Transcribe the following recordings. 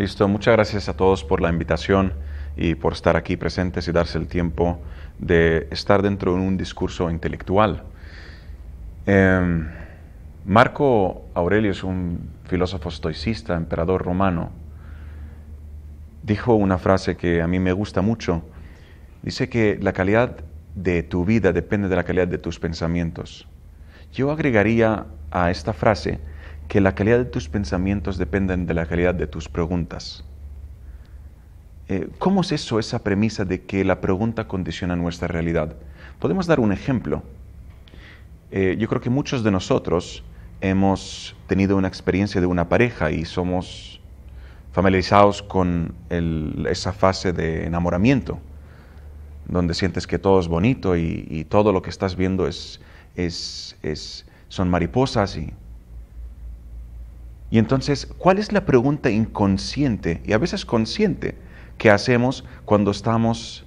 Listo, muchas gracias a todos por la invitación y por estar aquí presentes y darse el tiempo de estar dentro de un discurso intelectual. Em, Marco Aurelio es un filósofo estoicista, emperador romano. Dijo una frase que a mí me gusta mucho. Dice que la calidad de tu vida depende de la calidad de tus pensamientos. Yo agregaría a esta frase que la calidad de tus pensamientos dependen de la calidad de tus preguntas. Eh, ¿Cómo es eso, esa premisa de que la pregunta condiciona nuestra realidad? Podemos dar un ejemplo. Eh, yo creo que muchos de nosotros hemos tenido una experiencia de una pareja y somos familiarizados con esa fase de enamoramiento, donde sientes que todo es bonito y, todo lo que estás viendo es, son mariposas y y entonces, ¿cuál es la pregunta inconsciente y a veces consciente que hacemos cuando estamos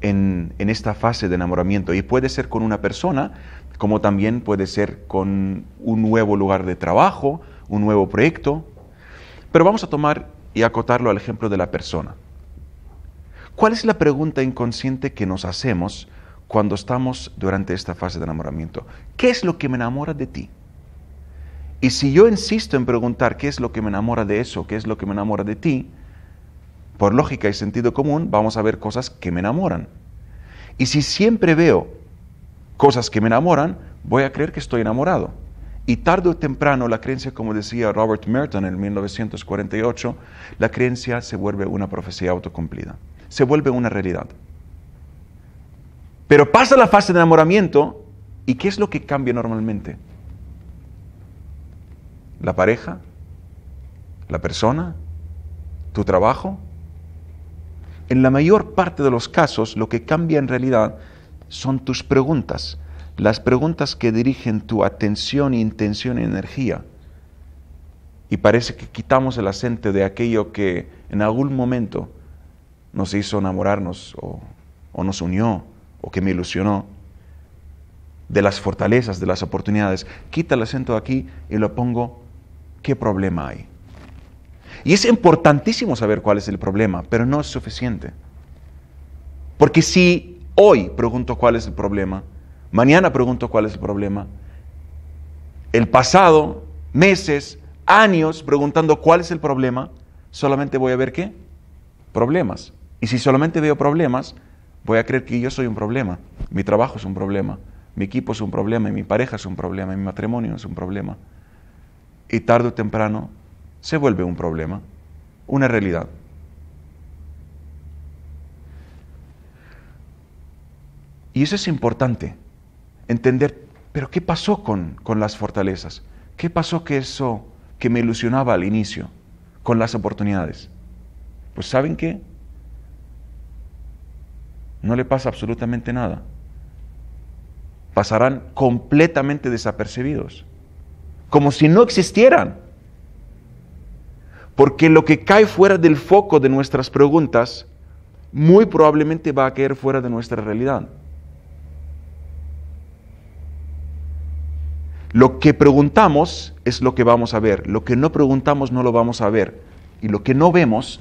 en, en, esta fase de enamoramiento? Y puede ser con una persona, como también puede ser con un nuevo lugar de trabajo, un nuevo proyecto. Pero vamos a tomar y acotarlo al ejemplo de la persona. ¿Cuál es la pregunta inconsciente que nos hacemos cuando estamos durante esta fase de enamoramiento? ¿Qué es lo que me enamora de ti? Y si yo insisto en preguntar qué es lo que me enamora de eso, qué es lo que me enamora de ti, por lógica y sentido común vamos a ver cosas que me enamoran. Y si siempre veo cosas que me enamoran, voy a creer que estoy enamorado. Y tarde o temprano la creencia, como decía Robert Merton en 1948, la creencia se vuelve una profecía autocumplida, se vuelve una realidad. Pero pasa la fase de enamoramiento y ¿qué es lo que cambia normalmente? la pareja, la persona, tu trabajo. En la mayor parte de los casos lo que cambia en realidad son tus preguntas, las preguntas que dirigen tu atención, intención y energía. Y parece que quitamos el acento de aquello que en algún momento nos hizo enamorarnos o, o nos unió o que me ilusionó de las fortalezas, de las oportunidades. Quita el acento de aquí y lo pongo qué problema hay. Y es importantísimo saber cuál es el problema, pero no es suficiente. Porque si hoy pregunto cuál es el problema, mañana pregunto cuál es el problema, el pasado, meses, años preguntando cuál es el problema, solamente voy a ver qué? Problemas. Y si solamente veo problemas, voy a creer que yo soy un problema, mi trabajo es un problema, mi equipo es un problema, mi pareja es un problema, mi matrimonio es un problema y tarde o temprano se vuelve un problema, una realidad. Y eso es importante, entender, pero ¿qué pasó con, con las fortalezas? ¿Qué pasó que eso que me ilusionaba al inicio, con las oportunidades? Pues ¿saben qué? No le pasa absolutamente nada. Pasarán completamente desapercibidos como si no existieran. Porque lo que cae fuera del foco de nuestras preguntas muy probablemente va a caer fuera de nuestra realidad. Lo que preguntamos es lo que vamos a ver, lo que no preguntamos no lo vamos a ver y lo que no vemos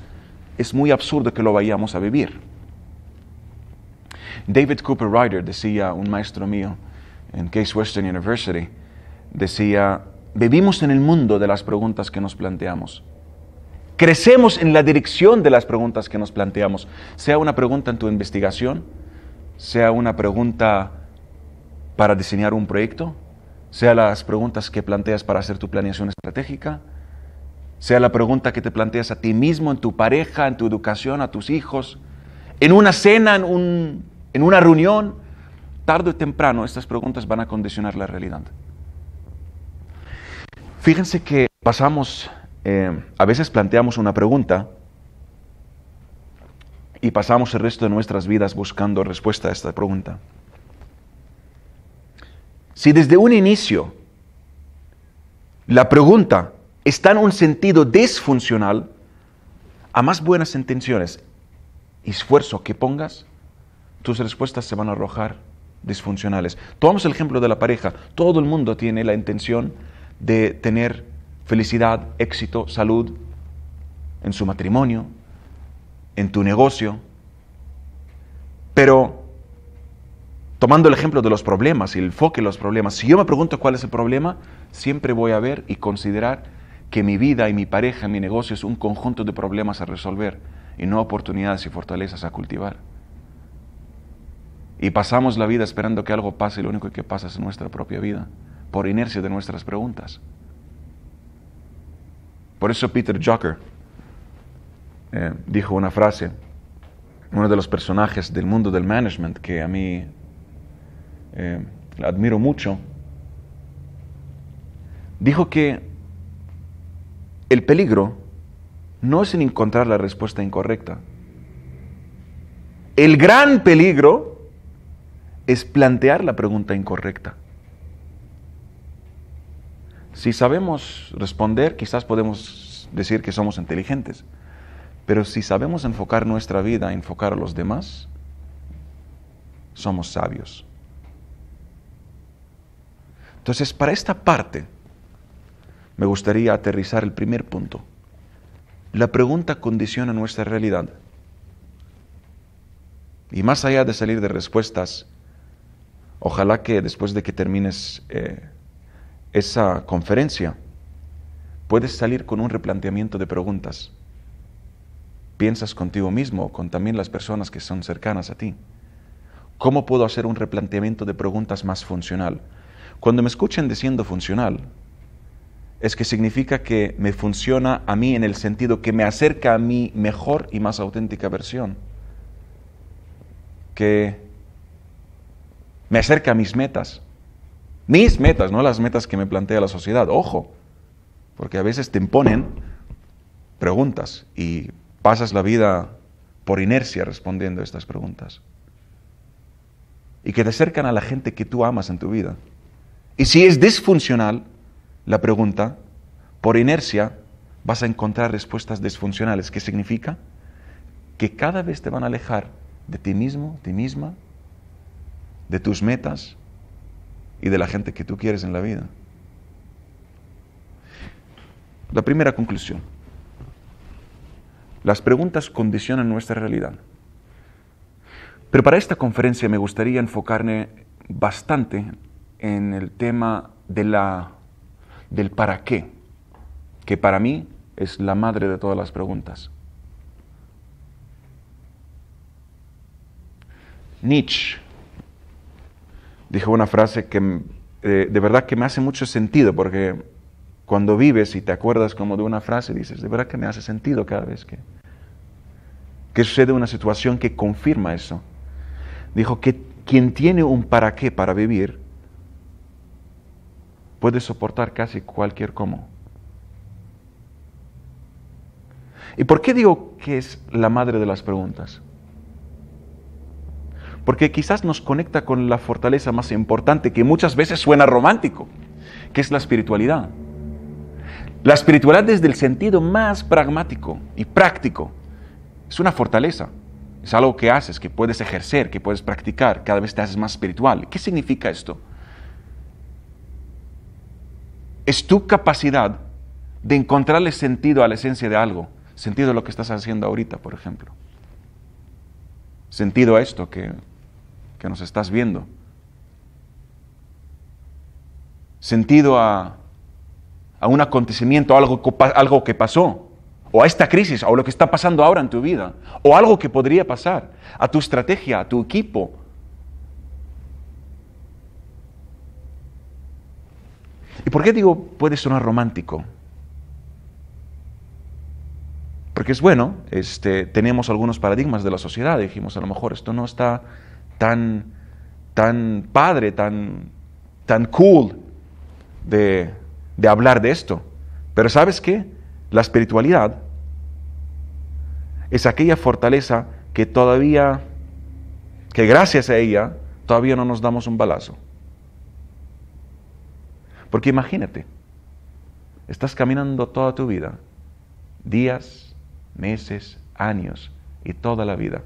es muy absurdo que lo vayamos a vivir. David Cooper Ryder decía, un maestro mío en Case Western University, decía, vivimos en el mundo de las preguntas que nos planteamos. Crecemos en la dirección de las preguntas que nos planteamos, sea una pregunta en tu investigación, sea una pregunta para diseñar un proyecto, sea las preguntas que planteas para hacer tu planeación estratégica, sea la pregunta que te planteas a ti mismo, en tu pareja, en tu educación, a tus hijos, en una cena, en, un, en una reunión, tarde o temprano estas preguntas van a condicionar la realidad. Fíjense que pasamos, eh, a veces planteamos una pregunta y pasamos el resto de nuestras vidas buscando respuesta a esta pregunta. Si desde un inicio la pregunta está en un sentido disfuncional, a más buenas intenciones y esfuerzo que pongas, tus respuestas se van a arrojar disfuncionales. Tomamos el ejemplo de la pareja. Todo el mundo tiene la intención de tener felicidad, éxito, salud en su matrimonio, en tu negocio. Pero tomando el ejemplo de los problemas y el enfoque de los problemas, si yo me pregunto cuál es el problema, siempre voy a ver y considerar que mi vida y mi pareja, mi negocio es un conjunto de problemas a resolver y no oportunidades y fortalezas a cultivar. Y pasamos la vida esperando que algo pase y lo único que pasa es nuestra propia vida por inercia de nuestras preguntas. Por eso Peter Joker eh, dijo una frase, uno de los personajes del mundo del management que a mí eh, admiro mucho, dijo que el peligro no es en encontrar la respuesta incorrecta. El gran peligro es plantear la pregunta incorrecta. Si sabemos responder, quizás podemos decir que somos inteligentes, pero si sabemos enfocar nuestra vida, enfocar a los demás, somos sabios. Entonces, para esta parte, me gustaría aterrizar el primer punto. La pregunta condiciona nuestra realidad. Y más allá de salir de respuestas, ojalá que después de que termines eh, esa conferencia, puedes salir con un replanteamiento de preguntas. Piensas contigo mismo, con también las personas que son cercanas a ti. ¿Cómo puedo hacer un replanteamiento de preguntas más funcional? Cuando me escuchen diciendo funcional, es que significa que me funciona a mí en el sentido que me acerca a mi mejor y más auténtica versión, que me acerca a mis metas, mis metas, no las metas que me plantea la sociedad. Ojo, porque a veces te imponen preguntas y pasas la vida por inercia respondiendo a estas preguntas. Y que te acercan a la gente que tú amas en tu vida. Y si es disfuncional la pregunta, por inercia vas a encontrar respuestas disfuncionales. ¿Qué significa? Que cada vez te van a alejar de ti mismo, ti misma, de tus metas, y de la gente que tú quieres en la vida. La primera conclusión. Las preguntas condicionan nuestra realidad. Pero para esta conferencia me gustaría enfocarme bastante en el tema de la, del para qué, que para mí es la madre de todas las preguntas. Nietzsche dijo una frase que eh, de verdad que me hace mucho sentido, porque cuando vives y te acuerdas como de una frase, dices, de verdad que me hace sentido cada vez que, que sucede una situación que confirma eso. Dijo que quien tiene un para qué para vivir, puede soportar casi cualquier cómo. ¿Y por qué digo que es la madre de las preguntas? Porque quizás nos conecta con la fortaleza más importante que muchas veces suena romántico, que es la espiritualidad. La espiritualidad desde el sentido más pragmático y práctico es una fortaleza. Es algo que haces, que puedes ejercer, que puedes practicar, cada vez te haces más espiritual. ¿Qué significa esto? Es tu capacidad de encontrarle sentido a la esencia de algo, sentido a lo que estás haciendo ahorita, por ejemplo. Sentido a esto que que nos estás viendo. Sentido a, un acontecimiento, algo, algo que pasó, o a esta crisis, o lo que está pasando ahora en tu vida, o algo que podría pasar, a tu estrategia, a tu equipo. ¿Y por qué digo puede sonar romántico? Porque es bueno, este, tenemos algunos paradigmas de la sociedad, dijimos, a lo mejor esto no está tan, tan padre, tan, tan cool de, de hablar de esto. Pero ¿sabes qué? La espiritualidad es aquella fortaleza que todavía, que gracias a ella, todavía no nos damos un balazo. Porque imagínate, estás caminando toda tu vida, días, meses, años y toda la vida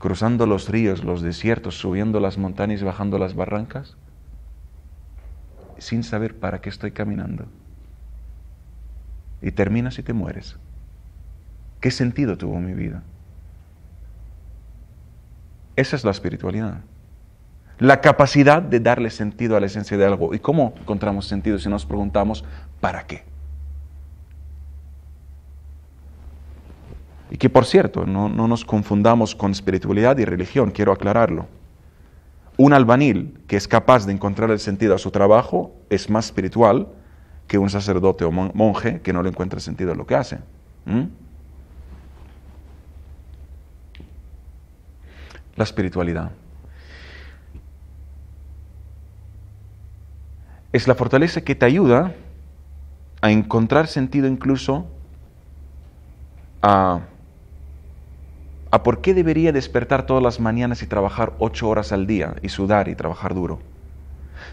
cruzando los ríos, los desiertos, subiendo las montañas y bajando las barrancas, sin saber para qué estoy caminando. Y terminas y te mueres. ¿Qué sentido tuvo mi vida? Esa es la espiritualidad. La capacidad de darle sentido a la esencia de algo. ¿Y cómo encontramos sentido si nos preguntamos, ¿para qué? Y que por cierto, no, nos confundamos con espiritualidad y religión, quiero aclararlo. Un albanil que es capaz de encontrar el sentido a su trabajo es más espiritual que un sacerdote o monje que no le encuentra sentido a lo que hace. La espiritualidad. Es la fortaleza que te ayuda a encontrar sentido incluso a ¿A por qué debería despertar todas las mañanas y trabajar ocho horas al día y sudar y trabajar duro?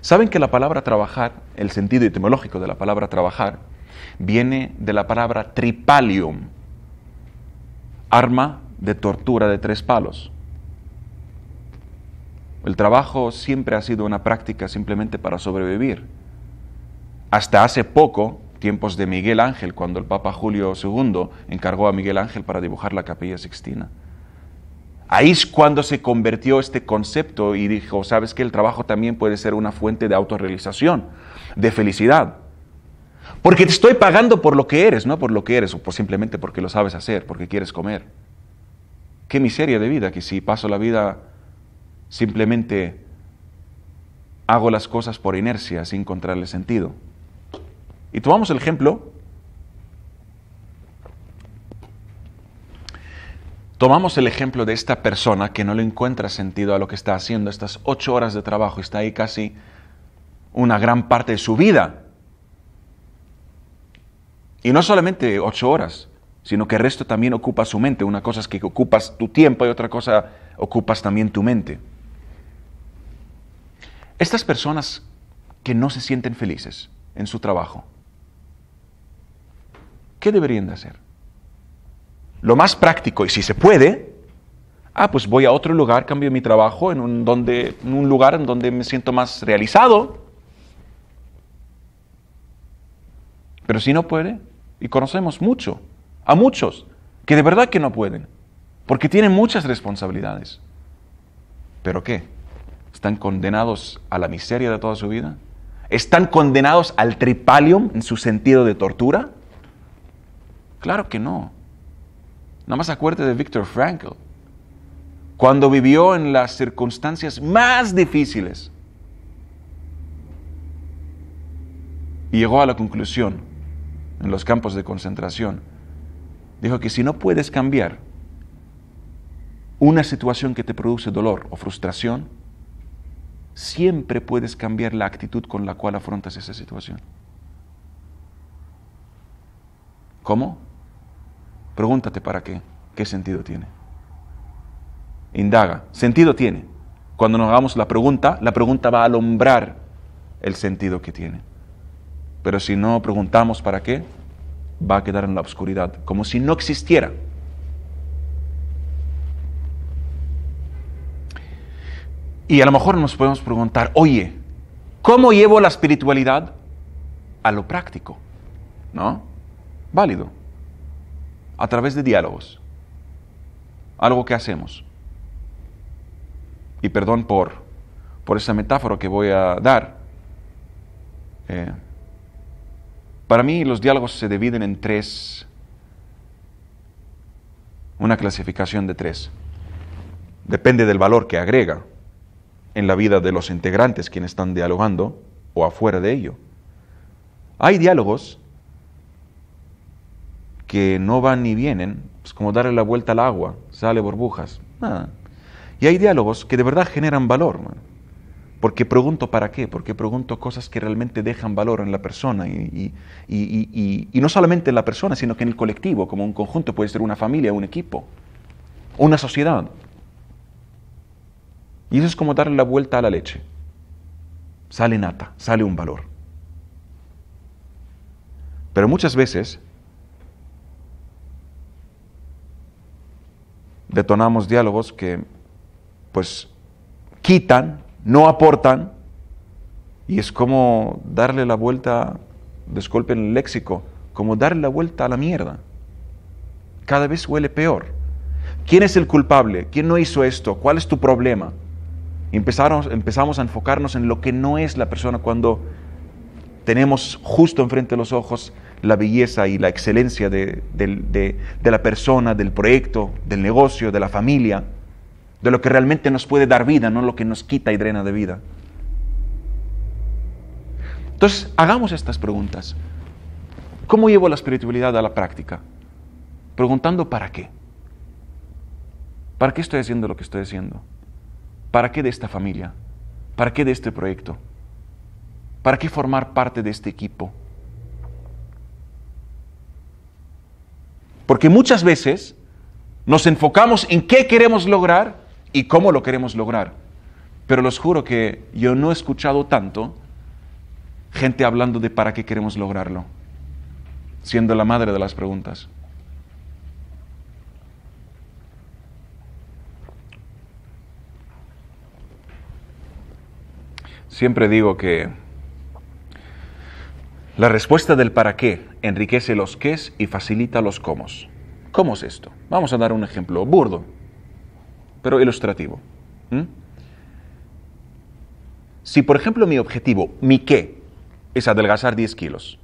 ¿Saben que la palabra trabajar, el sentido etimológico de la palabra trabajar, viene de la palabra tripalium, arma de tortura de tres palos? El trabajo siempre ha sido una práctica simplemente para sobrevivir. Hasta hace poco, tiempos de Miguel Ángel, cuando el Papa Julio II encargó a Miguel Ángel para dibujar la capilla sixtina. Ahí es cuando se convirtió este concepto y dijo, sabes que el trabajo también puede ser una fuente de autorrealización, de felicidad. Porque te estoy pagando por lo que eres, no por lo que eres, o por simplemente porque lo sabes hacer, porque quieres comer. Qué miseria de vida que si paso la vida simplemente hago las cosas por inercia, sin encontrarle sentido. Y tomamos el ejemplo Tomamos el ejemplo de esta persona que no le encuentra sentido a lo que está haciendo, estas ocho horas de trabajo, está ahí casi una gran parte de su vida. Y no solamente ocho horas, sino que el resto también ocupa su mente. Una cosa es que ocupas tu tiempo y otra cosa ocupas también tu mente. Estas personas que no se sienten felices en su trabajo, ¿qué deberían de hacer? lo más práctico, y si se puede, ah, pues voy a otro lugar, cambio mi trabajo en un, donde, en un lugar en donde me siento más realizado. Pero si no puede, y conocemos mucho, a muchos, que de verdad que no pueden, porque tienen muchas responsabilidades. ¿Pero qué? ¿Están condenados a la miseria de toda su vida? ¿Están condenados al tripalium en su sentido de tortura? Claro que no. Nada más acuérdate de Viktor Frankl. Cuando vivió en las circunstancias más difíciles, y llegó a la conclusión en los campos de concentración, dijo que si no puedes cambiar una situación que te produce dolor o frustración, siempre puedes cambiar la actitud con la cual afrontas esa situación. ¿Cómo? Pregúntate para qué, qué sentido tiene. Indaga, sentido tiene. Cuando nos hagamos la pregunta, la pregunta va a alumbrar el sentido que tiene. Pero si no preguntamos para qué, va a quedar en la oscuridad, como si no existiera. Y a lo mejor nos podemos preguntar, oye, ¿cómo llevo la espiritualidad a lo práctico? ¿No? Válido a través de diálogos. Algo que hacemos. Y perdón por, por esa metáfora que voy a dar. Eh, para mí los diálogos se dividen en tres, una clasificación de tres. Depende del valor que agrega en la vida de los integrantes quienes están dialogando o afuera de ello. Hay diálogos que no van ni vienen, es pues, como darle la vuelta al agua, sale burbujas, nada. Y hay diálogos que de verdad generan valor, porque pregunto para qué, porque pregunto cosas que realmente dejan valor en la persona y, y, no solamente en la persona, sino que en el colectivo, como un conjunto, puede ser una familia, un equipo, una sociedad. Y eso es como darle la vuelta a la leche. Sale nata, sale un valor. Pero muchas veces detonamos diálogos que pues quitan, no aportan, y es como darle la vuelta, disculpen el léxico, como darle la vuelta a la mierda. Cada vez huele peor. ¿Quién es el culpable? ¿Quién no hizo esto? ¿Cuál es tu problema? empezamos a enfocarnos en lo que no es la persona cuando tenemos justo enfrente de los ojos la belleza y la excelencia de, la persona, del proyecto, del negocio, de la familia, de lo que realmente nos puede dar vida, no lo que nos quita y drena de vida. Entonces, hagamos estas preguntas. ¿Cómo llevo la espiritualidad a la práctica? Preguntando para qué. ¿Para qué estoy haciendo lo que estoy haciendo? ¿Para qué de esta familia? ¿Para qué de este proyecto? ¿Para qué formar parte de este equipo? Porque muchas veces nos enfocamos en qué queremos lograr y cómo lo queremos lograr. Pero los juro que yo no he escuchado tanto gente hablando de para qué queremos lograrlo, siendo la madre de las preguntas. Siempre digo que la respuesta del para qué enriquece los qués y facilita los comos ¿Cómo es esto? Vamos a dar un ejemplo burdo, pero ilustrativo. Si, por ejemplo, mi objetivo, mi qué, es adelgazar 10 kilos,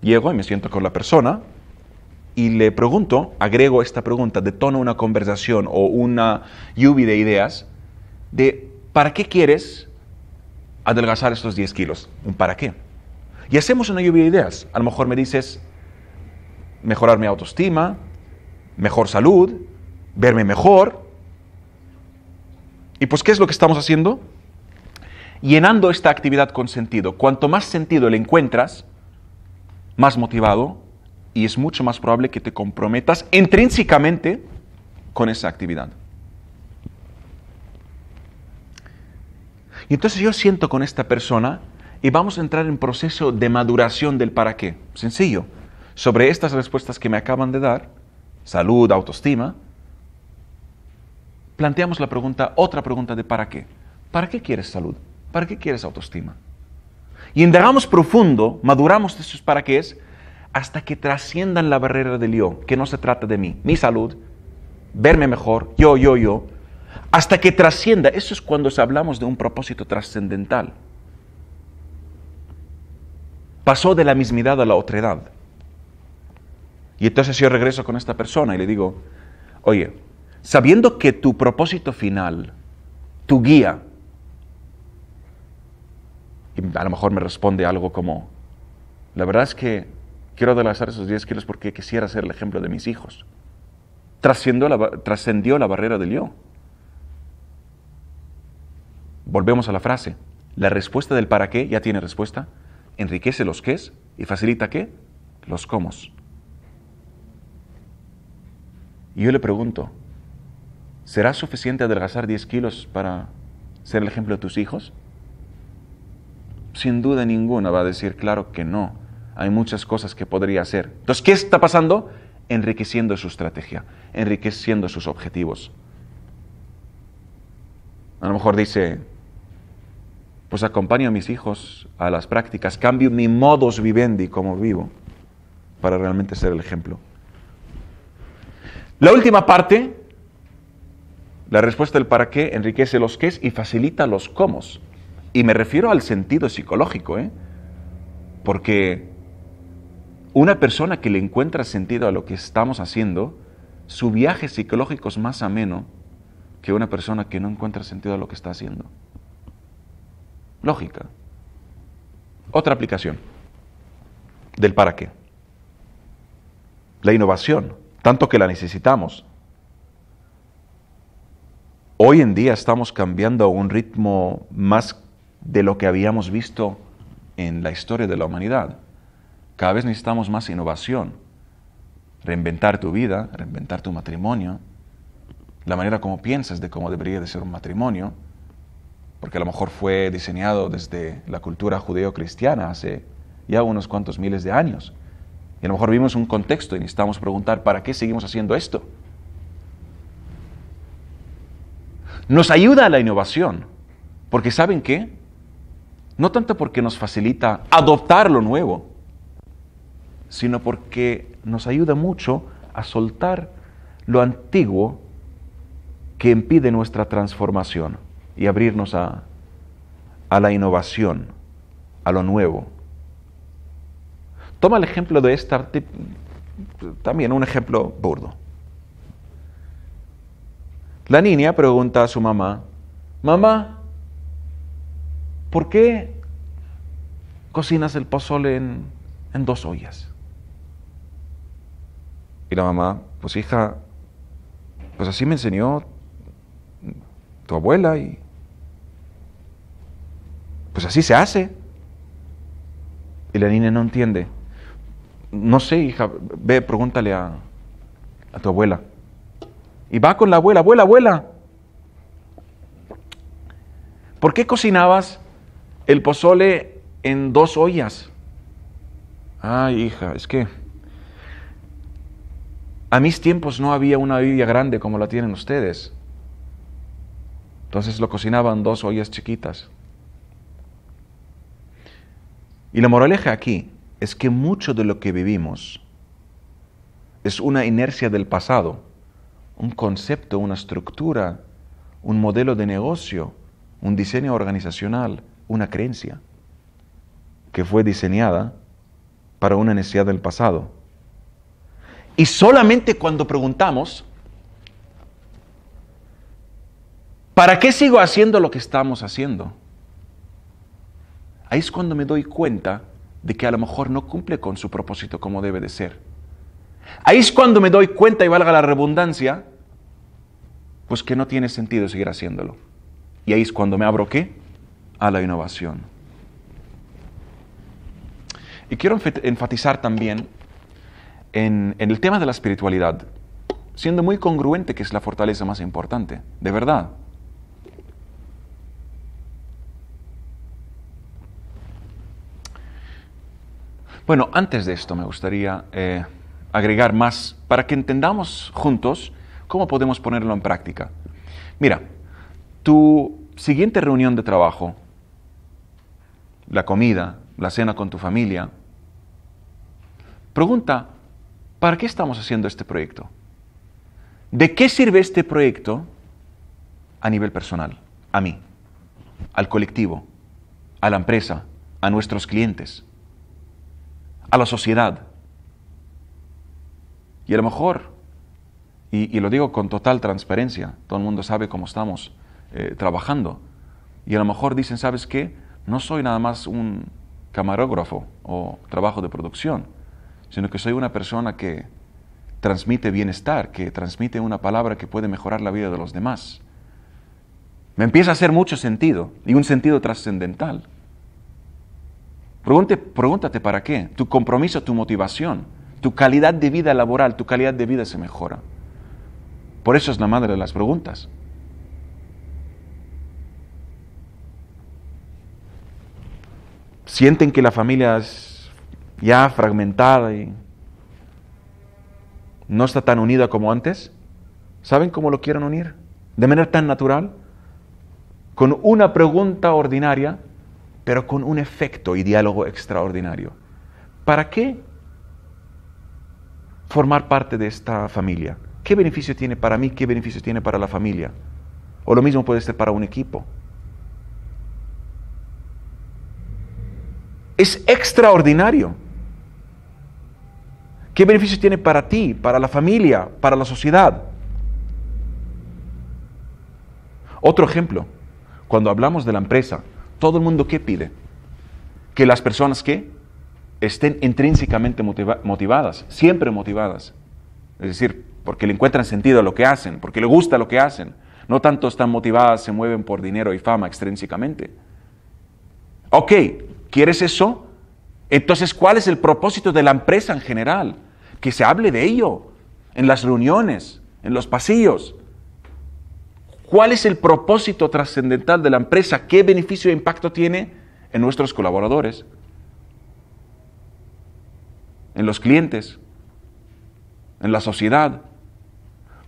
llego y me siento con la persona y le pregunto, agrego esta pregunta, detono una conversación o una lluvia de ideas de ¿para qué quieres adelgazar estos 10 kilos? ¿Un para qué? Y hacemos una lluvia de ideas. A lo mejor me dices mejorar mi autoestima, mejor salud, verme mejor. ¿Y pues qué es lo que estamos haciendo? Llenando esta actividad con sentido. Cuanto más sentido le encuentras, más motivado y es mucho más probable que te comprometas intrínsecamente con esa actividad. Y entonces yo siento con esta persona y vamos a entrar en proceso de maduración del para qué. Sencillo. Sobre estas respuestas que me acaban de dar, salud, autoestima, planteamos la pregunta, otra pregunta de para qué. ¿Para qué quieres salud? ¿Para qué quieres autoestima? Y indagamos profundo, maduramos de esos para qué hasta que trasciendan la barrera del yo, que no se trata de mí, mi salud, verme mejor, yo, yo, yo, hasta que trascienda. Eso es cuando hablamos de un propósito trascendental pasó de la mismidad a la otra edad Y entonces yo regreso con esta persona y le digo, oye, sabiendo que tu propósito final, tu guía, y a lo mejor me responde algo como, la verdad es que quiero adelgazar esos 10 kilos porque quisiera ser el ejemplo de mis hijos. Trascendió la, trascendió la barrera del yo. Volvemos a la frase, la respuesta del para qué ya tiene respuesta, enriquece los qués y facilita qué? Los cómo. Y yo le pregunto, ¿será suficiente adelgazar 10 kilos para ser el ejemplo de tus hijos? Sin duda ninguna va a decir, claro que no. Hay muchas cosas que podría hacer. Entonces, ¿qué está pasando? Enriqueciendo su estrategia, enriqueciendo sus objetivos. A lo mejor dice, pues acompaño a mis hijos a las prácticas, cambio mi modus vivendi, como vivo, para realmente ser el ejemplo. La última parte, la respuesta del para qué, enriquece los qués y facilita los cómos. Y me refiero al sentido psicológico, ¿eh? porque una persona que le encuentra sentido a lo que estamos haciendo, su viaje psicológico es más ameno que una persona que no encuentra sentido a lo que está haciendo. Lógica. Otra aplicación del para qué. La innovación, tanto que la necesitamos. Hoy en día estamos cambiando a un ritmo más de lo que habíamos visto en la historia de la humanidad. Cada vez necesitamos más innovación. Reinventar tu vida, reinventar tu matrimonio, la manera como piensas de cómo debería de ser un matrimonio, porque a lo mejor fue diseñado desde la cultura judeo-cristiana hace ya unos cuantos miles de años. Y a lo mejor vimos un contexto y necesitamos preguntar, ¿para qué seguimos haciendo esto? Nos ayuda a la innovación, porque ¿saben qué? No tanto porque nos facilita adoptar lo nuevo, sino porque nos ayuda mucho a soltar lo antiguo que impide nuestra transformación y abrirnos a, la innovación, a lo nuevo. Toma el ejemplo de esta, también un ejemplo burdo. La niña pregunta a su mamá, mamá, ¿por qué cocinas el pozole en, en dos ollas? Y la mamá, pues hija, pues así me enseñó tu abuela y pues así se hace. Y la niña no entiende. No sé, hija, ve, pregúntale a, a tu abuela. Y va con la abuela, abuela, abuela. ¿Por qué cocinabas el pozole en dos ollas? Ay, hija, es que a mis tiempos no había una Biblia grande como la tienen ustedes. Entonces lo cocinaban dos ollas chiquitas. Y la moraleja aquí es que mucho de lo que vivimos es una inercia del pasado, un concepto, una estructura, un modelo de negocio, un diseño organizacional, una creencia que fue diseñada para una necesidad del pasado. Y solamente cuando preguntamos, ¿para qué sigo haciendo lo que estamos haciendo? ahí es cuando me doy cuenta de que a lo mejor no cumple con su propósito como debe de ser. Ahí es cuando me doy cuenta, y valga la redundancia, pues que no tiene sentido seguir haciéndolo. Y ahí es cuando me abro qué? A la innovación. Y quiero enfatizar también en el tema de la espiritualidad, siendo muy congruente que es la fortaleza más importante, de verdad. Bueno, antes de esto me gustaría eh, agregar más para que entendamos juntos cómo podemos ponerlo en práctica. Mira, tu siguiente reunión de trabajo, la comida, la cena con tu familia, pregunta, ¿para qué estamos haciendo este proyecto? ¿De qué sirve este proyecto a nivel personal, a mí, al colectivo, a la empresa, a nuestros clientes? a la sociedad. Y a lo mejor, y, lo digo con total transparencia, todo el mundo sabe cómo estamos eh, trabajando, y a lo mejor dicen, ¿sabes qué? No soy nada más un camarógrafo o trabajo de producción, sino que soy una persona que transmite bienestar, que transmite una palabra que puede mejorar la vida de los demás. Me empieza a hacer mucho sentido y un sentido trascendental pregúntate para qué. Tu compromiso, tu motivación, tu calidad de vida laboral, tu calidad de vida se mejora. Por eso es la madre de las preguntas. Sienten que la familia es ya fragmentada y no está tan unida como antes. ¿Saben cómo lo quieren unir? De manera tan natural. Con una pregunta ordinaria pero con un efecto y diálogo extraordinario. ¿Para qué formar parte de esta familia? ¿Qué beneficio tiene para mí? ¿Qué beneficio tiene para la familia? O lo mismo puede ser para un equipo. Es extraordinario. ¿Qué beneficio tiene para ti, para la familia, para la sociedad? Otro ejemplo, cuando hablamos de la empresa, todo el mundo qué pide? Que las personas que estén intrínsecamente motivadas, siempre motivadas. Es decir, porque le encuentran sentido a lo que hacen, porque le gusta lo que hacen. No tanto están motivadas, se mueven por dinero y fama extrínsecamente. Ok, ¿quieres eso? Entonces, ¿cuál es el propósito de la empresa en general? Que se hable de ello en las reuniones, en los pasillos, ¿Cuál es el propósito trascendental de la empresa? ¿Qué beneficio e impacto tiene en nuestros colaboradores? En los clientes, en la sociedad.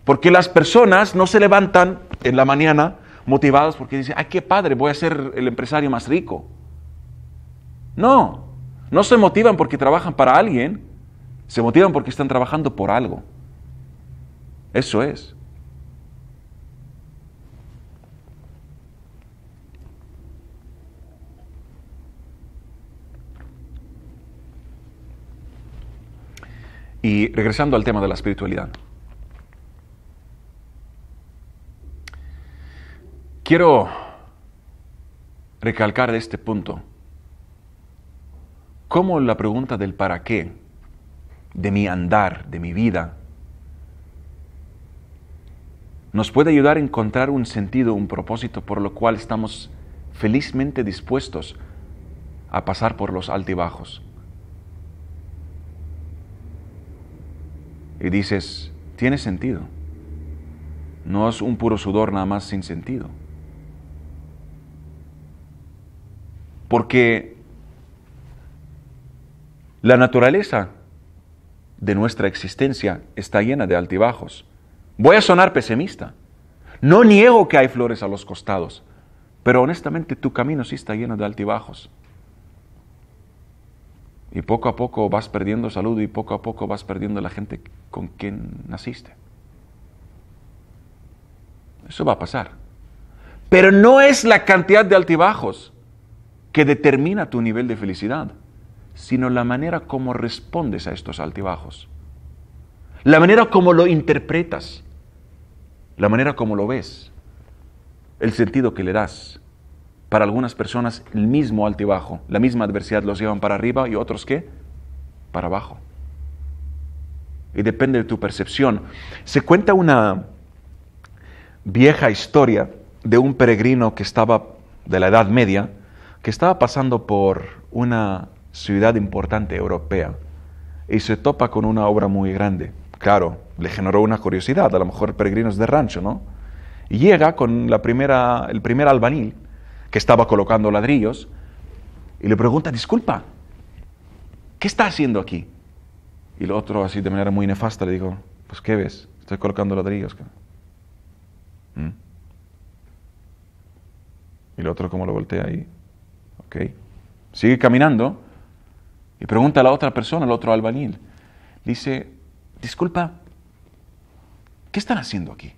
Porque las personas no se levantan en la mañana motivadas porque dicen, ay, qué padre, voy a ser el empresario más rico. No, no se motivan porque trabajan para alguien, se motivan porque están trabajando por algo. Eso es. Y regresando al tema de la espiritualidad. Quiero recalcar este punto. Cómo la pregunta del para qué, de mi andar, de mi vida, nos puede ayudar a encontrar un sentido, un propósito por lo cual estamos felizmente dispuestos a pasar por los altibajos. y dices, tiene sentido. No es un puro sudor nada más sin sentido. Porque la naturaleza de nuestra existencia está llena de altibajos. Voy a sonar pesimista. No niego que hay flores a los costados, pero honestamente tu camino sí está lleno de altibajos. Y poco a poco vas perdiendo salud y poco a poco vas perdiendo la gente con quien naciste. Eso va a pasar. Pero no es la cantidad de altibajos que determina tu nivel de felicidad, sino la manera como respondes a estos altibajos. La manera como lo interpretas, la manera como lo ves, el sentido que le das, para algunas personas el mismo altibajo, la misma adversidad los llevan para arriba y otros qué? Para abajo. Y depende de tu percepción. Se cuenta una vieja historia de un peregrino que estaba de la Edad Media, que estaba pasando por una ciudad importante europea y se topa con una obra muy grande. Claro, le generó una curiosidad, a lo mejor peregrinos de rancho, ¿no? Y llega con la primera, el primer albanil que estaba colocando ladrillos y le pregunta, disculpa, ¿qué está haciendo aquí? Y el otro, así de manera muy nefasta, le dijo, pues ¿qué ves? Estoy colocando ladrillos. ¿Mm? Y el otro como lo voltea ahí. Ok. Sigue caminando y pregunta a la otra persona, al otro albañil. Dice, disculpa, ¿qué están haciendo aquí?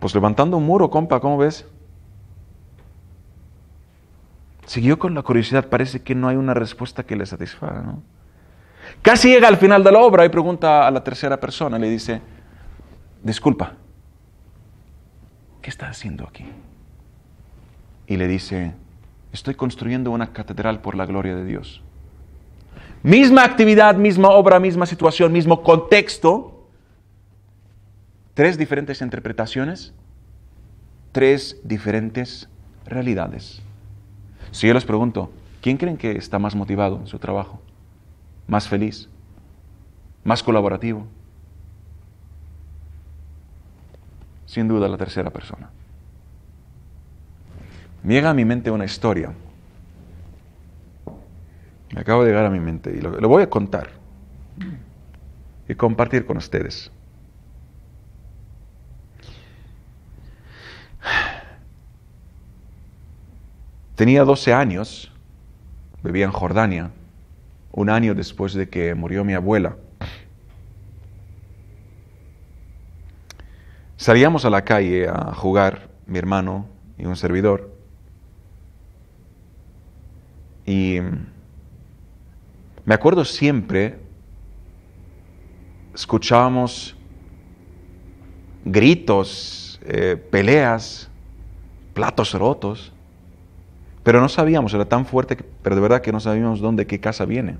Pues levantando un muro, compa, ¿cómo ves? Siguió con la curiosidad, parece que no hay una respuesta que le satisfaga. Casi llega al final de la obra y pregunta a la tercera persona, le dice, disculpa, ¿qué estás haciendo aquí? Y le dice, estoy construyendo una catedral por la gloria de Dios. Misma actividad, misma obra, misma situación, mismo contexto. Tres diferentes interpretaciones, tres diferentes realidades. Si yo les pregunto, ¿quién creen que está más motivado en su trabajo? ¿Más feliz? ¿Más colaborativo? Sin duda la tercera persona. Me llega a mi mente una historia. Me acabo de llegar a mi mente y lo, lo voy a contar y compartir con ustedes. Tenía 12 años, vivía en Jordania, un año después de que murió mi abuela. Salíamos a la calle a jugar, mi hermano y un servidor. Y me acuerdo siempre, escuchábamos gritos, eh, peleas, platos rotos. Pero no sabíamos, era tan fuerte, pero de verdad que no sabíamos dónde, qué casa viene.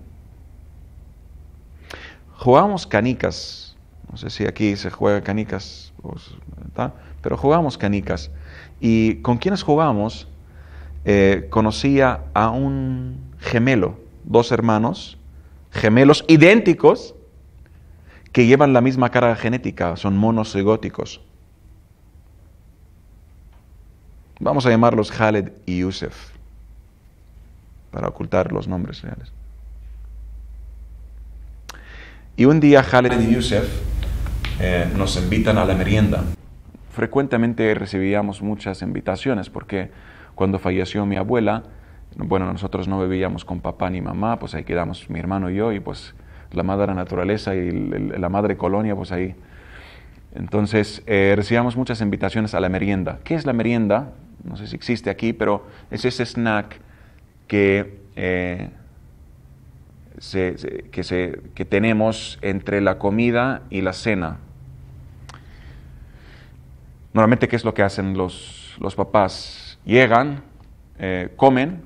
Jugábamos canicas, no sé si aquí se juega canicas, pero jugábamos canicas. Y con quienes jugábamos, eh, conocía a un gemelo, dos hermanos, gemelos idénticos, que llevan la misma carga genética, son monos egóticos. Vamos a llamarlos Khaled y Yusef para ocultar los nombres reales. Y un día Khaled y Yusef eh, nos invitan a la merienda. Frecuentemente recibíamos muchas invitaciones porque cuando falleció mi abuela, bueno, nosotros no bebíamos con papá ni mamá, pues ahí quedamos mi hermano y yo, y pues la madre naturaleza y la madre colonia, pues ahí. Entonces eh, recibíamos muchas invitaciones a la merienda. ¿Qué es la merienda? No sé si existe aquí, pero es ese snack eh, que, tenemos entre la comida y la cena. Normalmente, ¿qué es lo que hacen los, papás? Llegan, eh, comen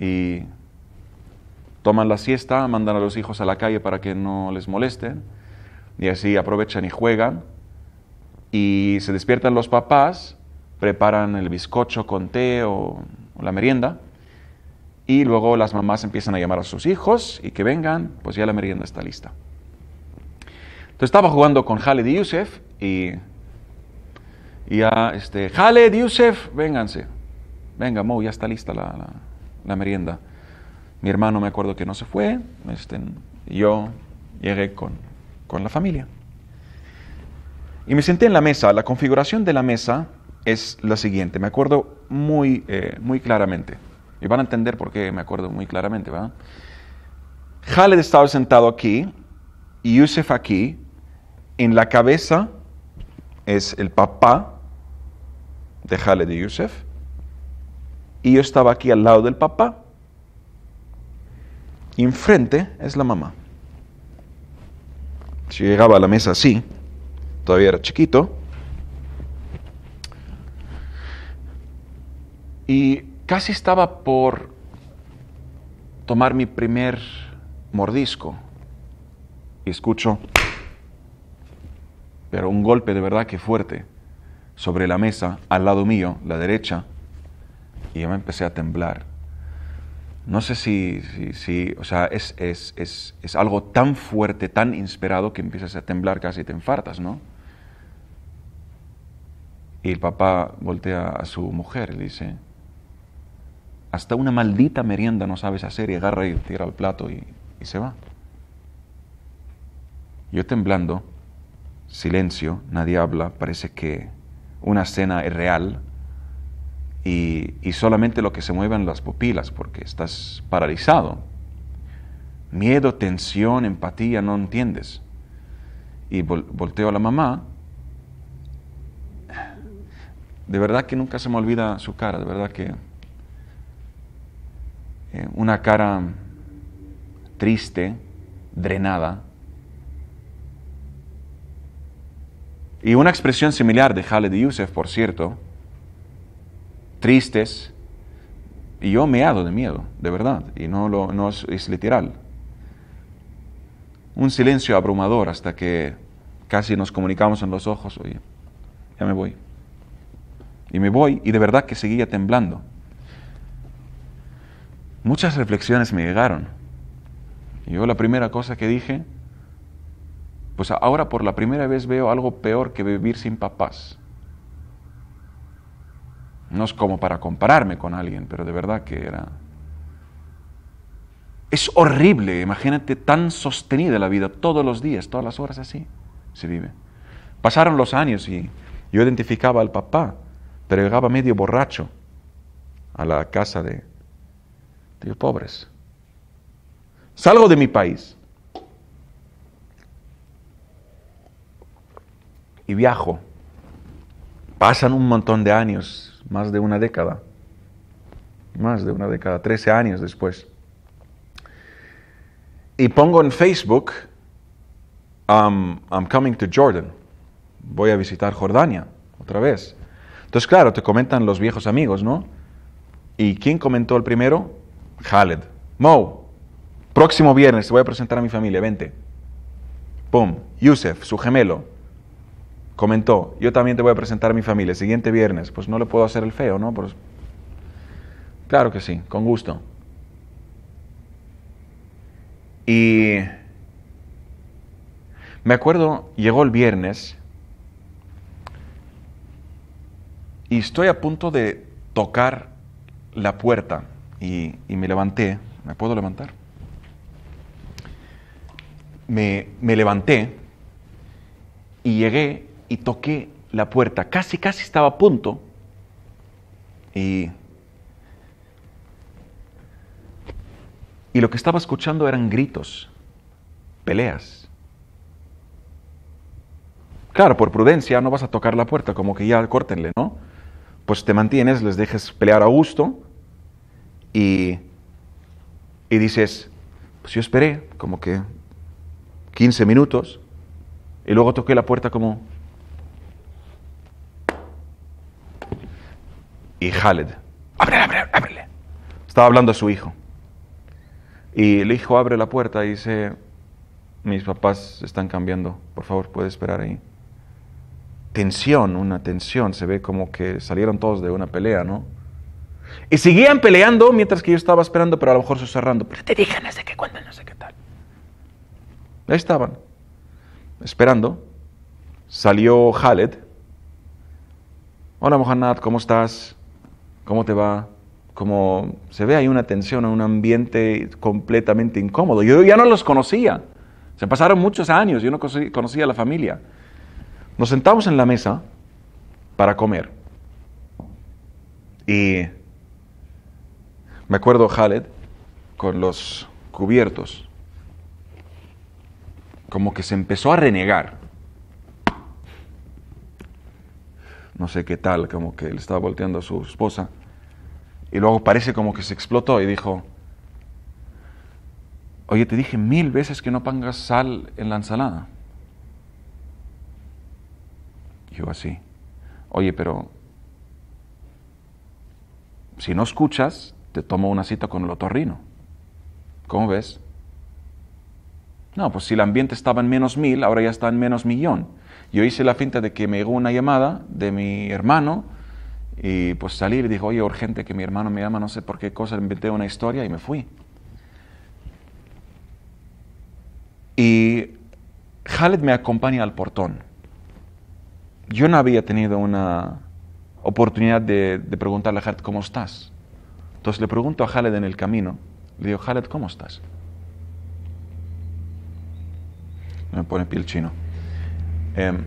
y toman la siesta, mandan a los hijos a la calle para que no les molesten y así aprovechan y juegan. Y se despiertan los papás, preparan el bizcocho con té o la merienda y luego las mamás empiezan a llamar a sus hijos y que vengan, pues ya la merienda está lista. Entonces estaba jugando con Khaled y Yusef y, y a este, Yusef, vénganse. Venga, Mo, ya está lista la, merienda. Mi hermano me acuerdo que no se fue, este, yo llegué con, la familia. Y me senté en la mesa. La configuración de la mesa es la siguiente, me acuerdo muy, eh, muy claramente. Y van a entender por qué me acuerdo muy claramente, ¿verdad? Haled estaba sentado aquí y Yusef aquí. En la cabeza es el papá de Haled y Yusef. Y yo estaba aquí al lado del papá. Y enfrente es la mamá. Si llegaba a la mesa así, todavía era chiquito. Y Casi estaba por tomar mi primer mordisco y escucho, pero un golpe de verdad que fuerte sobre la mesa al lado mío, la derecha, y yo me empecé a temblar. No sé si, si, o sea, es, algo tan fuerte, tan inspirado, que empiezas a temblar, casi te enfartas, ¿no? Y el papá voltea a su mujer y dice, hasta una maldita merienda no sabes hacer y agarra y tira al plato y, se va. Yo temblando, silencio, nadie habla, parece que una cena es real y, solamente lo que se mueven las pupilas porque estás paralizado. Miedo, tensión, empatía, no entiendes. Y volteo a la mamá. De verdad que nunca se me olvida su cara, de verdad que eh, una cara triste, drenada, y una expresión similar de Halle de Youssef, por cierto, tristes, y yo meado de miedo, de verdad, y no, no es, es literal. Un silencio abrumador hasta que casi nos comunicamos en los ojos, oye, ya me voy. Y me voy y de verdad que seguía temblando muchas reflexiones me llegaron. Y yo la primera cosa que dije, pues ahora por la primera vez veo algo peor que vivir sin papás. No es como para compararme con alguien, pero de verdad que era... Es horrible, imagínate tan sostenida la vida todos los días, todas las horas así se vive. Pasaron los años y yo identificaba al papá, pero llegaba medio borracho a la casa de, pobres. Salgo de mi país. Y viajo. Pasan un montón de años, más de una década. Más de una década, 13 años después. Y pongo en Facebook, um, I'm coming to Jordan. Voy a visitar Jordania otra vez. Entonces, claro, te comentan los viejos amigos, ¿no? ¿Y quién comentó el primero? Khaled. Mo, próximo viernes te voy a presentar a mi familia, vente. Pum. Yusef, su gemelo, comentó, yo también te voy a presentar a mi familia, siguiente viernes. Pues no le puedo hacer el feo, ¿no? Pues, claro que sí, con gusto. Y me acuerdo, llegó el viernes y estoy a punto de tocar la puerta y, me levanté. ¿Me puedo levantar? Me, levanté y llegué y toqué la puerta. Casi, casi estaba a punto. Y, y lo que estaba escuchando eran gritos, peleas. Claro, por prudencia no vas a tocar la puerta, como que ya córtenle, ¿no? Pues te mantienes, les dejes pelear a gusto y, y dices, pues yo esperé como que 15 minutos y luego toqué la puerta como... Y Khaled, ábrele, ábrele, ábrele. Estaba hablando a su hijo. Y el hijo abre la puerta y dice, mis papás están cambiando, por favor, puede esperar ahí. Tensión, una tensión, se ve como que salieron todos de una pelea, ¿no? Y seguían peleando mientras que yo estaba esperando, pero a lo mejor cerrando. Pero te dije no sé qué, cuándo, no sé qué tal. Ahí estaban, esperando. Salió Khaled. Hola Mohanad, ¿cómo estás? ¿Cómo te va? Como se ve, hay una tensión, un ambiente completamente incómodo. Yo ya no los conocía. Se pasaron muchos años, yo no conocía a la familia. Nos sentamos en la mesa para comer. Y me acuerdo Khaled con los cubiertos, como que se empezó a renegar. No sé qué tal, como que le estaba volteando a su esposa. Y luego parece como que se explotó y dijo, oye, te dije mil veces que no pongas sal en la ensalada. Yo así, oye, pero si no escuchas, tomó una cita con el otorrino. ¿Cómo ves? No, pues si el ambiente estaba en menos mil, ahora ya está en menos millón. Yo hice la finta de que me llegó una llamada de mi hermano y pues salí y le dije, oye, urgente que mi hermano me llama, no sé por qué cosa, inventé una historia y me fui. Y Khaled me acompaña al portón. Yo no había tenido una oportunidad de, preguntarle a Khaled, ¿cómo estás? Entonces le pregunto a Haled en el camino, le digo, Haled, ¿cómo estás? Me pone piel chino. Em,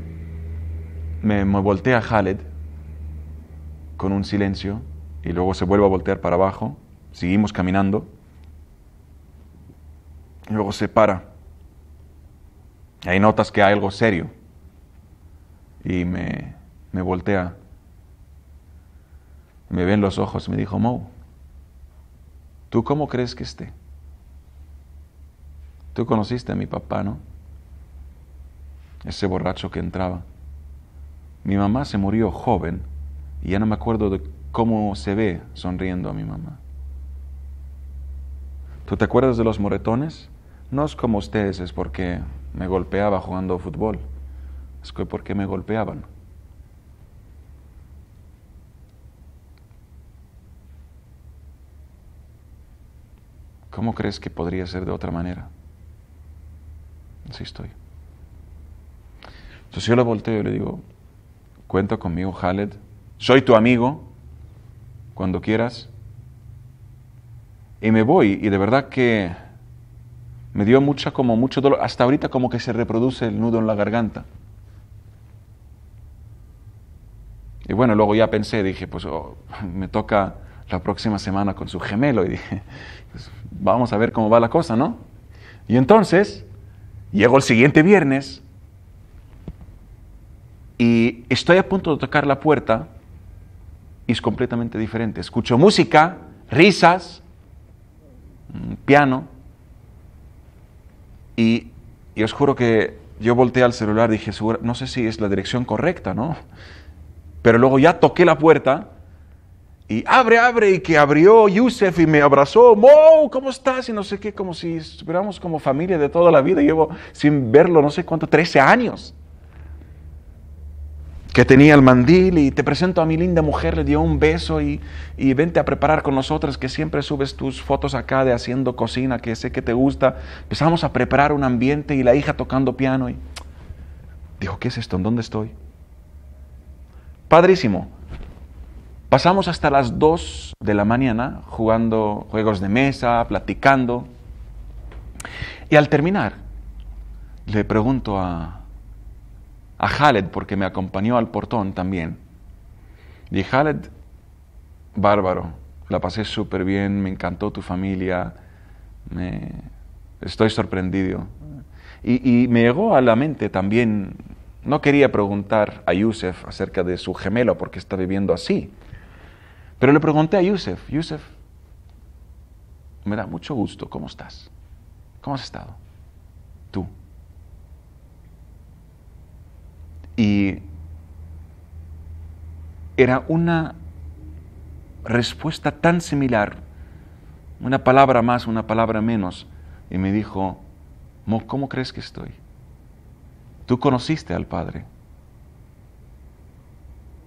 me, me, voltea Haled con un silencio y luego se vuelve a voltear para abajo. Seguimos caminando. Y luego se para. hay ahí notas que hay algo serio. Y me, me voltea. Me ven los ojos y me dijo, Mo, ¿Tú cómo crees que esté? Tú conociste a mi papá, ¿no? Ese borracho que entraba. Mi mamá se murió joven y ya no me acuerdo de cómo se ve sonriendo a mi mamá. ¿Tú te acuerdas de los moretones? No es como ustedes, es porque me golpeaba jugando fútbol. Es que porque me golpeaban. ¿Cómo crees que podría ser de otra manera? Así estoy. Entonces yo le volteo y le digo, cuenta conmigo, Khaled, soy tu amigo, cuando quieras. Y me voy, y de verdad que me dio mucha, como mucho dolor, hasta ahorita como que se reproduce el nudo en la garganta. Y bueno, luego ya pensé, dije, pues oh, me toca la próxima semana con su gemelo. Y dije, pues, vamos a ver cómo va la cosa, ¿no? Y entonces, llego el siguiente viernes y estoy a punto de tocar la puerta y es completamente diferente. Escucho música, risas, mm, piano y, y os juro que yo volteé al celular y dije, no sé si es la dirección correcta, ¿no? Pero luego ya toqué la puerta y abre, abre, y que abrió Yusef y me abrazó. ¡Wow! ¿Cómo estás? Y no sé qué, como si estuviéramos como familia de toda la vida. Llevo sin verlo no sé cuánto, 13 años. Que tenía el mandil y te presento a mi linda mujer, le dio un beso y, y vente a preparar con nosotras, que siempre subes tus fotos acá de haciendo cocina, que sé que te gusta. Empezamos a preparar un ambiente y la hija tocando piano. Y dijo, ¿qué es esto? ¿En dónde estoy? Padrísimo Pasamos hasta las 2 de la mañana jugando juegos de mesa, platicando. Y al terminar, le pregunto a, a porque me acompañó al portón también. Y Khaled, bárbaro, la pasé súper bien, me encantó tu familia, estoy sorprendido. Y, y, me llegó a la mente también, no quería preguntar a Yusef acerca de su gemelo porque está viviendo así, pero le pregunté a Yusef, Yusef, me da mucho gusto, ¿cómo estás? ¿Cómo has estado? Tú. Y era una respuesta tan similar, una palabra más, una palabra menos, y me dijo, ¿cómo crees que estoy? Tú conociste al Padre.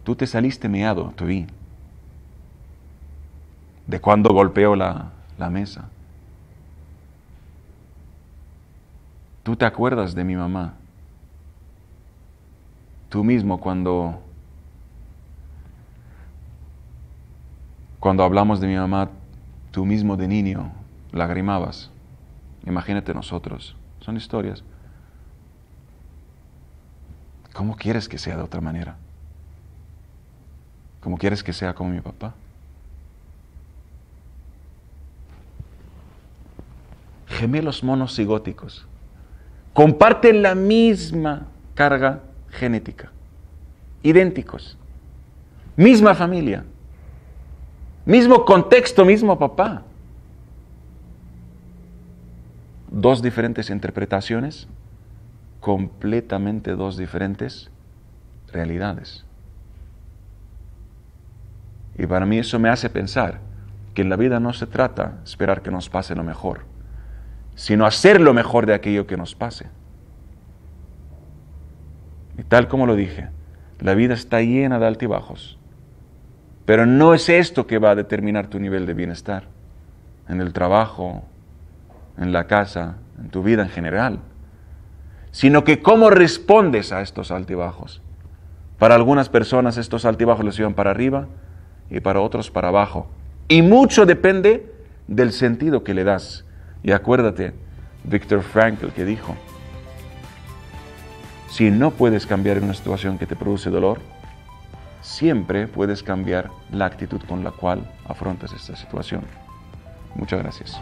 Tú te saliste meado, te vi de cuando golpeó la, mesa. Tú te acuerdas de mi mamá. Tú mismo cuando cuando hablamos de mi mamá, tú mismo de niño lagrimabas. Imagínate nosotros. Son historias. ¿Cómo quieres que sea de otra manera? ¿Cómo quieres que sea como mi papá? gemelos góticos Comparten la misma carga genética, idénticos, misma familia, mismo contexto, mismo papá. Dos diferentes interpretaciones, completamente dos diferentes realidades. Y para mí eso me hace pensar que en la vida no se trata esperar que nos pase lo mejor sino hacer lo mejor de aquello que nos pase. Y tal como lo dije, la vida está llena de altibajos, pero no es esto que va a determinar tu nivel de bienestar en el trabajo, en la casa, en tu vida en general, sino que cómo respondes a estos altibajos. Para algunas personas estos altibajos les llevan para arriba y para otros para abajo. Y mucho depende del sentido que le das y acuérdate, Víctor Frankl que dijo, si no puedes cambiar una situación que te produce dolor, siempre puedes cambiar la actitud con la cual afrontas esta situación. Muchas gracias.